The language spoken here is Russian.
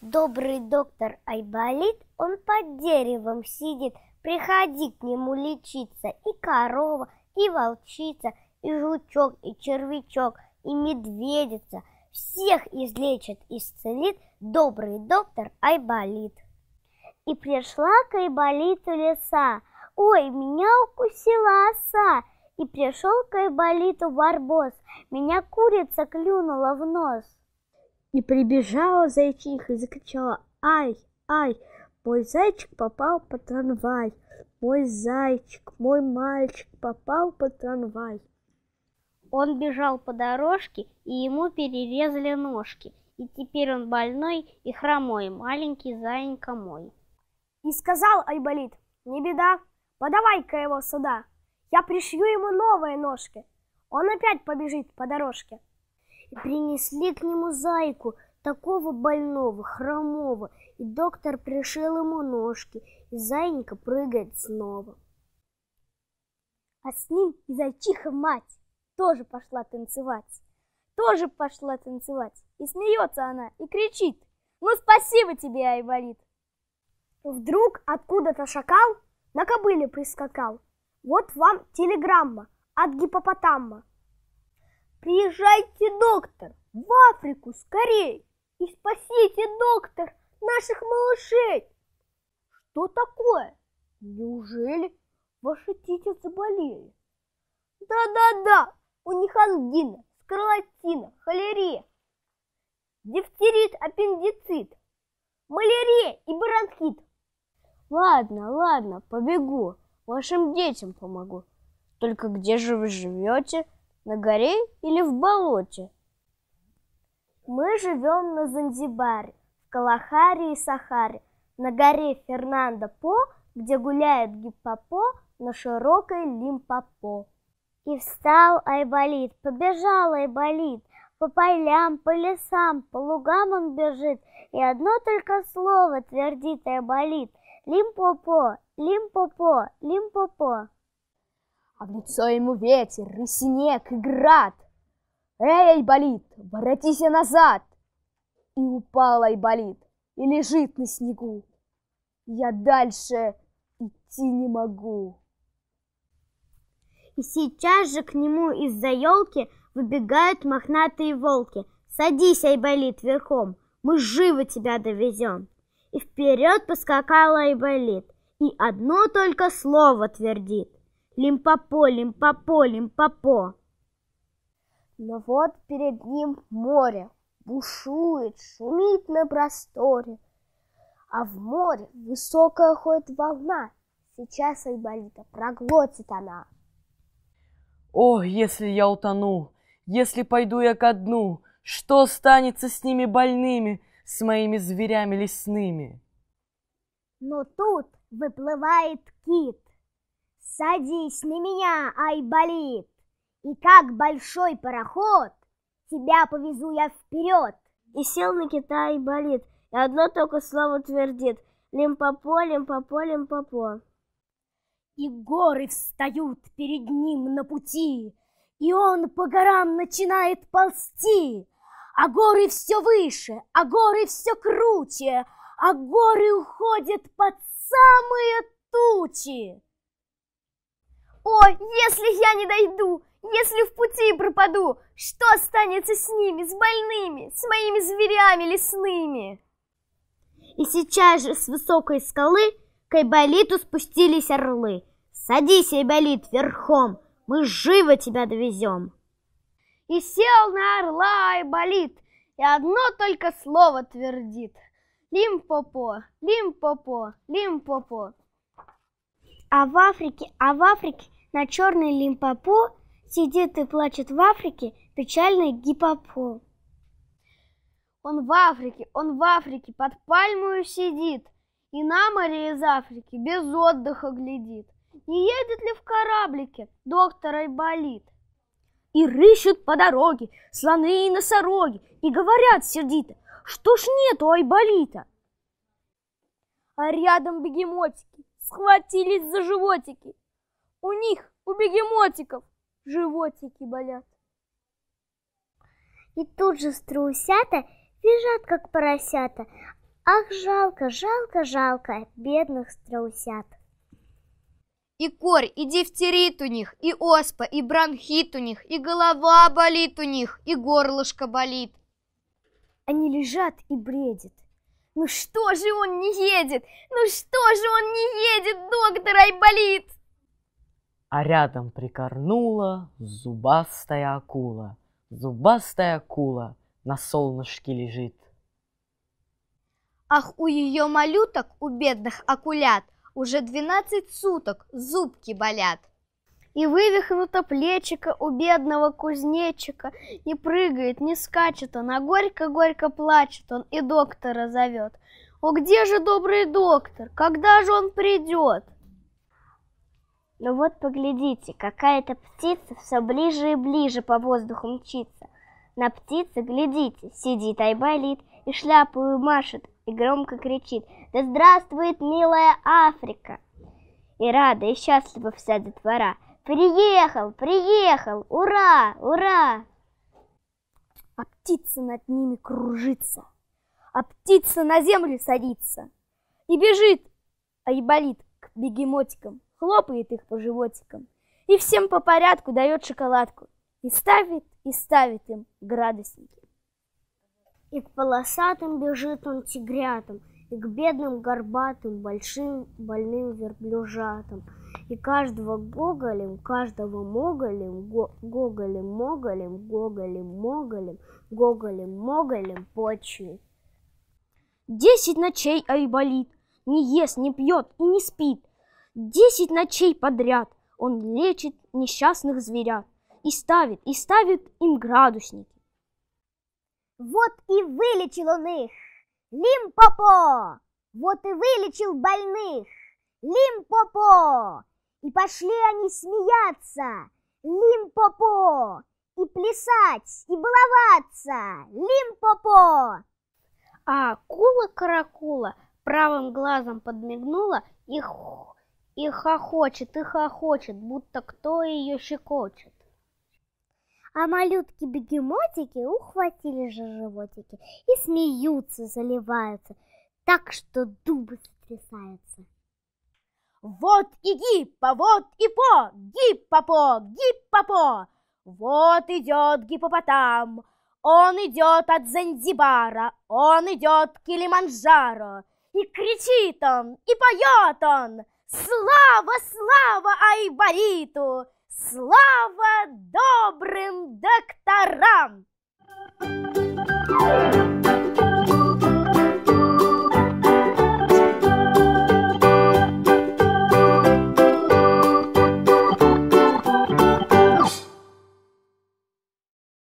Добрый доктор Айболит, он под деревом сидит, Приходи к нему лечиться и корова, и волчица, и жучок, и червячок, и медведица. Всех излечит, исцелит добрый доктор Айболит. И пришла к Айболиту леса. Ой, меня укусила оса. И пришел к Айболиту барбос. Меня курица клюнула в нос. И прибежала зайчиха и закричала «Ай! Ай!» Мой зайчик попал под трамвай. Мой зайчик, мой мальчик попал под трамвай. Он бежал по дорожке, и ему перерезали ножки. И теперь он больной и хромой, маленький заинька мой. И сказал Айболит, не беда, подавай-ка его сюда. Я пришью ему новые ножки. Он опять побежит по дорожке и принесли к нему зайку, такого больного, хромого, и доктор пришил ему ножки, и зайка прыгает снова. А с ним и зайчиха мать тоже пошла танцевать, тоже пошла танцевать, и смеется она, и кричит, ну спасибо тебе, Айболит. Вдруг откуда-то шакал на кобыле прискакал. Вот вам телеграмма от гипопотама. Приезжайте, доктор, в Африку скорей и спасите, доктор, наших малышей. Что такое? Неужели ваши дети заболели? Да-да-да, у них ангина, скарлатина, холерия, дифтерит, аппендицит, малярия и бронхит. Ладно, ладно, побегу, вашим детям помогу. Только где же вы живете? на горе или в болоте. Мы живем на Занзибаре, в Калахаре и Сахаре, на горе Фернандо По, где гуляет гиппопо на широкой лимпопо. И встал Айболит, побежал Айболит, по полям, по лесам, по лугам он бежит, и одно только слово твердит Айболит — лимпопо, лимпопо, лимпопо а в лицо ему ветер и снег и град. «Эй, болит, воротись назад!» И упал Айболит, и лежит на снегу. Я дальше идти не могу. И сейчас же к нему из-за елки выбегают мохнатые волки. Садись, Айболит, верхом, мы живо тебя довезем. И вперед поскакал Айболит, и одно только слово твердит. Лимпопо, Лимпопо, Лимпопо. Но вот перед ним море бушует, шумит на просторе, а в море высокая ходит волна, сейчас Айболита проглотит она. О, если я утону, если пойду я ко дну, что останется с ними больными, с моими зверями лесными? Но тут выплывает кит. Садись на меня, Айболит, и как большой пароход, тебя повезу я вперед. И сел на кита Айболит, и одно только слово твердит Лимпопо, лимпопо, лимпопо. И горы встают перед ним на пути, и он по горам начинает ползти. А горы все выше, а горы все круче, а горы уходят под самые тучи. О, если я не дойду, если в пути пропаду, что останется с ними, с больными, с моими зверями лесными? И сейчас же с высокой скалы к Айболиту спустились орлы. Садись, Айболит, верхом, мы живо тебя довезем. И сел на орла Айболит, и одно только слово твердит. лим лим по по, по по, лим по по. А в Африке, а в Африке на черный лимпопо сидит и плачет в Африке печальный гипопо. Он в Африке, он в Африке под пальмою сидит, И на море из Африки без отдыха глядит. Не едет ли в кораблике доктор Айболит? И рыщут по дороге слоны и носороги, И говорят сердито, что ж нету Айболита. А рядом бегемотики схватились за животики, у них, у бегемотиков, животики болят. И тут же страусята бежат, как поросята. Ах, жалко, жалко, жалко бедных страусят. И корь, и дифтерит у них, и оспа, и бронхит у них, и голова болит у них, и горлышко болит. Они лежат и бредят. Ну что же он не едет? Ну что же он не едет, доктор ай болит! а рядом прикорнула зубастая акула. Зубастая акула на солнышке лежит. Ах, у ее малюток, у бедных акулят, уже двенадцать суток зубки болят. И вывихнуто плечико у бедного кузнечика, Не прыгает, не скачет он, а горько-горько плачет он И доктора зовет. О, где же добрый доктор? Когда же он придет? Но ну вот поглядите, какая-то птица все ближе и ближе по воздуху мчится. На птице, глядите, сидит Айболит и шляпу машет, и громко кричит «Да здравствует милая Африка!» И рада, и счастлива вся детвора. «Приехал! Приехал! Ура! Ура!» А птица над ними кружится, а птица на землю садится и бежит, а еболит к бегемотикам хлопает их по животикам и всем по порядку дает шоколадку и ставит и ставит им градусники. И к полосатым бежит он тигрятам, и к бедным горбатым, большим больным верблюжатам. И каждого гоголем, каждого моголем, го, гоголем, моголем, гоголем, моголем, гоголем, моголем почует. Десять ночей Айболит не ест, не пьет и не спит, Десять ночей подряд он лечит несчастных зверят и ставит, и ставит им градусники. Вот и вылечил он их, лим-попо! Вот и вылечил больных, лим-попо! И пошли они смеяться, лим-попо! И плясать, и баловаться, лим-попо! А акула-каракула правым глазом подмигнула и хух, и хохочет, и хохочет, будто кто ее щекочет. А малютки-бегемотики ухватили же животики и смеются, заливаются, так что дубы сотрясаются. Вот и гиппо, вот и по, гиппо-по, гиппо-по. Вот идет гиппопотам, он идет от Занзибара, он идет к Килиманджаро. И кричит он, и поет он, Слава, слава Айболиту! Слава добрым докторам! Thank you.